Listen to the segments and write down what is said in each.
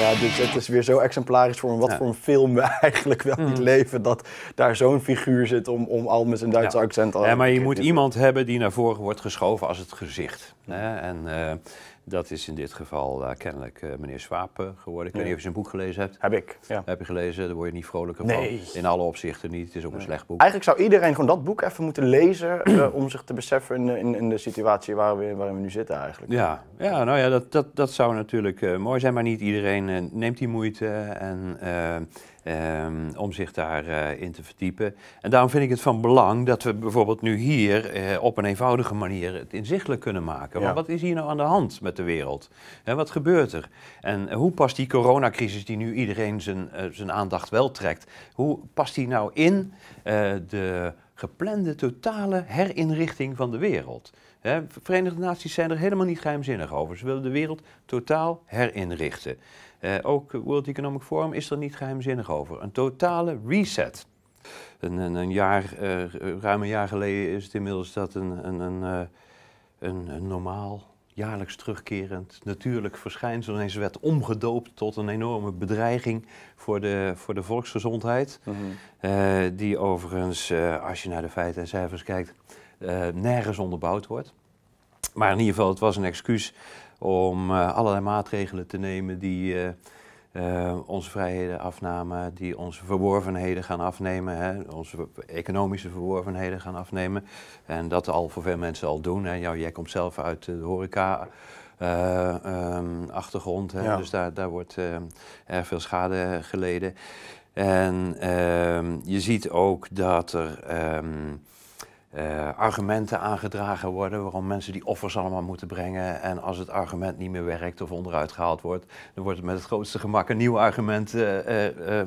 Ja, dus het is weer zo exemplarisch voor wat voor een film we eigenlijk wel niet mhm. leven. Dat daar zo'n figuur zit om, om al met zijn Duitse accent al. Ja, maar je moet iemand hebben die naar voren wordt geschoven als het gezicht. En eh, dat is in dit geval eh, kennelijk eh, meneer Swaap eh, geworden. Ik weet niet of je zijn boek gelezen hebt. Heb ik, ja. Heb je gelezen, daar word je niet vrolijker nee. van. In alle opzichten niet, het is ook een slecht boek. Eigenlijk zou iedereen gewoon dat boek even moeten lezen... om zich te beseffen in, in, de situatie waar we, waarin we nu zitten eigenlijk. Ja, ja nou ja, dat, dat, dat zou natuurlijk mooi zijn. Maar niet iedereen neemt die moeite en... Ehm, om zich daarin eh, in te verdiepen. En daarom vind ik het van belang dat we bijvoorbeeld nu hier eh, op een eenvoudige manier het inzichtelijk kunnen maken. wat is hier nou aan de hand met de wereld? wat gebeurt er? En hoe past die coronacrisis die nu iedereen zijn, eh, zijn aandacht wel trekt, hoe past die nou in de geplande totale herinrichting van de wereld. Verenigde Naties zijn er helemaal niet geheimzinnig over. Ze willen de wereld totaal herinrichten. Eh, ook World Economic Forum is er niet geheimzinnig over. Een totale reset. Een, een, jaar, eh, ruim een jaar geleden is het inmiddels dat een, een, een, eh, een normaal jaarlijks terugkerend natuurlijk verschijnsel. En ze werd omgedoopt tot een enorme bedreiging voor de, voor de volksgezondheid. Mhm. Eh, die overigens, eh, als je naar de feiten en cijfers kijkt, eh, nergens onderbouwd wordt. Maar in ieder geval, het was een excuus om allerlei maatregelen te nemen die eh, onze vrijheden afnemen die onze verworvenheden gaan afnemen, hè, onze economische verworvenheden gaan afnemen. En dat al voor veel mensen al doen. Hè. jou jij komt zelf uit de horeca. Eh, ehm, achtergrond, dus daar, daar wordt uh, erg veel schade geleden. En ehm, je ziet ook dat er ehm, eh, argumenten aangedragen worden waarom mensen die offers allemaal moeten brengen. En als het argument niet meer werkt of onderuit gehaald wordt, dan wordt het met het grootste gemak een nieuw argument eh, eh,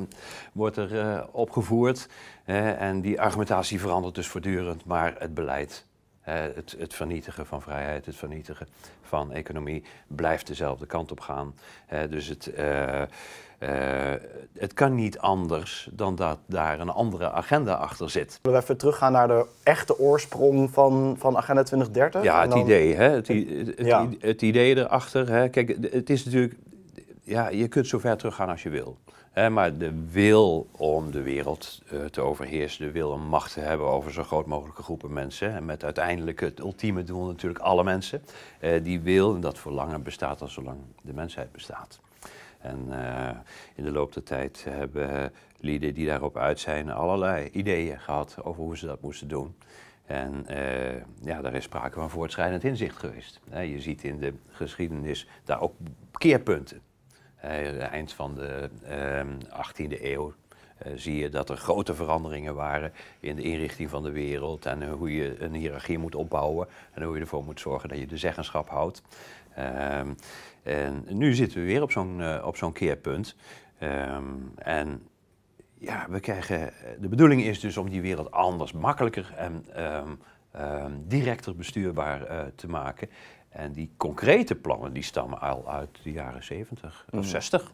wordt er, opgevoerd. en die argumentatie verandert dus voortdurend, maar het beleid eh, het, het, vernietigen van vrijheid, het vernietigen van economie blijft dezelfde kant op gaan. Eh, dus het, eh, het kan niet anders dan dat daar een andere agenda achter zit. Zullen we even teruggaan naar de echte oorsprong van, van Agenda 2030? Ja, het idee. Hè? Het, het, idee erachter. Hè? Kijk, het is natuurlijk ja, je kunt zo ver teruggaan als je wil. Eh, maar de wil om de wereld eh, te overheersen, de wil om macht te hebben over zo groot mogelijke groepen mensen. En met uiteindelijk het ultieme doel natuurlijk alle mensen. Eh, die wil en dat verlangen bestaat al zolang de mensheid bestaat. En in de loop der tijd hebben lieden die daarop uit zijn allerlei ideeën gehad over hoe ze dat moesten doen. En ja, daar is sprake van voortschrijdend inzicht geweest. Je ziet in de geschiedenis daar ook keerpunten eind van de 18e ehm, eeuw eh, zie je dat er grote veranderingen waren in de inrichting van de wereld en eh, hoe je een hiërarchie moet opbouwen en hoe je ervoor moet zorgen dat je de zeggenschap houdt. Ehm, en nu zitten we weer op zo'n eh, op zo'n keerpunt. Ehm, en ja, we krijgen, de bedoeling is dus om die wereld anders, makkelijker en directer bestuurbaar te maken. En die concrete plannen die stammen al uit de jaren 70 of 60. Mm.